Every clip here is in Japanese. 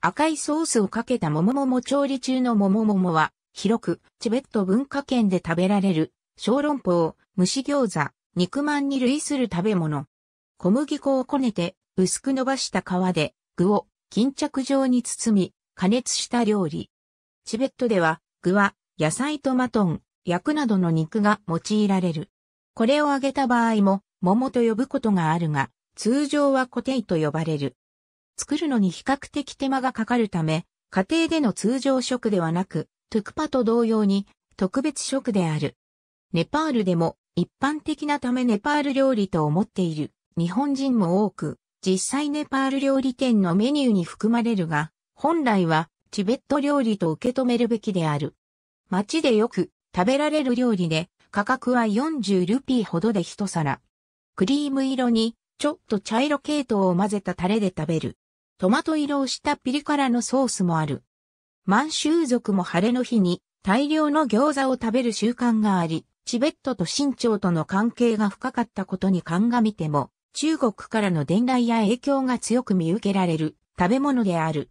赤いソースをかけた桃桃調理中の桃桃は、広く、チベット文化圏で食べられる、小籠包、蒸し餃子、肉まんに類する食べ物。小麦粉をこねて、薄く伸ばした皮で、具を巾着状に包み、加熱した料理。チベットでは、具は、野菜とマトン、薬などの肉が用いられる。これを揚げた場合も、桃と呼ぶことがあるが、通常はコテイと呼ばれる。作るのに比較的手間がかかるため、家庭での通常食ではなく、トゥクパと同様に特別食である。ネパールでも一般的なためネパール料理と思っている日本人も多く、実際ネパール料理店のメニューに含まれるが、本来はチベット料理と受け止めるべきである。街でよく食べられる料理で価格は40ルピーほどで一皿。クリーム色にちょっと茶色系統を混ぜたタレで食べる。トマト色をしたピリ辛のソースもある。満州族も晴れの日に大量の餃子を食べる習慣があり、チベットと清朝との関係が深かったことに鑑みても、中国からの伝来や影響が強く見受けられる食べ物である。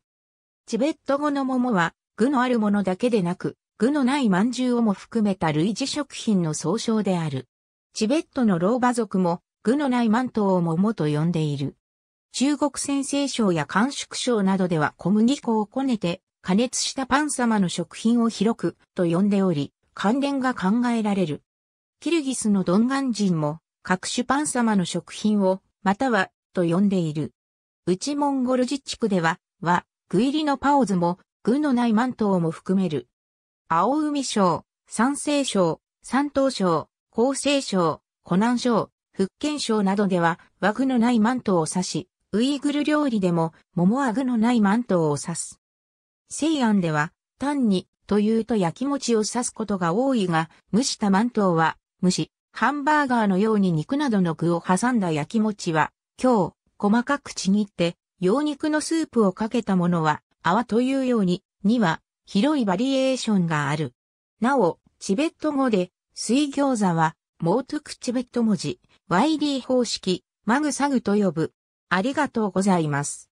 チベット語の桃は、具のあるものだけでなく、具のない饅頭をも含めた類似食品の総称である。チベットの老婆族も、具のないマントを桃と呼んでいる。中国先生省や甘粛省などでは小麦粉をこねて加熱したパン様の食品を広くと呼んでおり、関連が考えられる。キルギスのドンガン人も各種パン様の食品をまたはと呼んでいる。内モンゴル自治区では、は、具入りのパオズも、具のないマントウも含める。青海省、山西省、山東省、厚生省、湖南省、福建省などでは、和具のないマントを指し、ウイグル料理でも、桃あぐのないマントを指す。西安では、単に、というと焼き餅を指すことが多いが、蒸したマントは、蒸し、ハンバーガーのように肉などの具を挟んだ焼き餅は、今日、細かくちぎって、羊肉のスープをかけたものは、泡というように、には、広いバリエーションがある。なお、チベット語で、水餃子は、モートゥクチベット文字、YD 方式、マグサグと呼ぶ。ありがとうございます。